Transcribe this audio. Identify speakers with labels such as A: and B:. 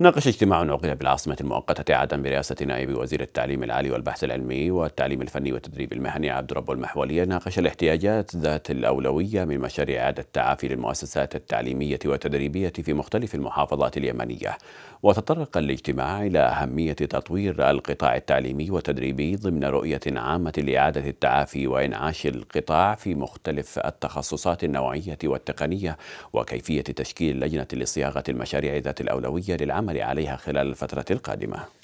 A: ناقش اجتماع عقد بالعاصمة المؤقتة عدن برئاسة نائب وزير التعليم العالي والبحث العلمي والتعليم الفني والتدريب المهني عبد رب المحولية ناقش الاحتياجات ذات الأولوية من مشاريع إعادة التعافي للمؤسسات التعليمية والتدريبية في مختلف المحافظات اليمنية وتطرق الاجتماع إلى أهمية تطوير القطاع التعليمي والتدريبي ضمن رؤية عامة لإعادة التعافي وإنعاش القطاع في مختلف التخصصات النوعية والتقنية وكيفية تشكيل لجنة لصياغة المشاريع ذات الأولوية للعمل العمل عليها خلال الفترة القادمة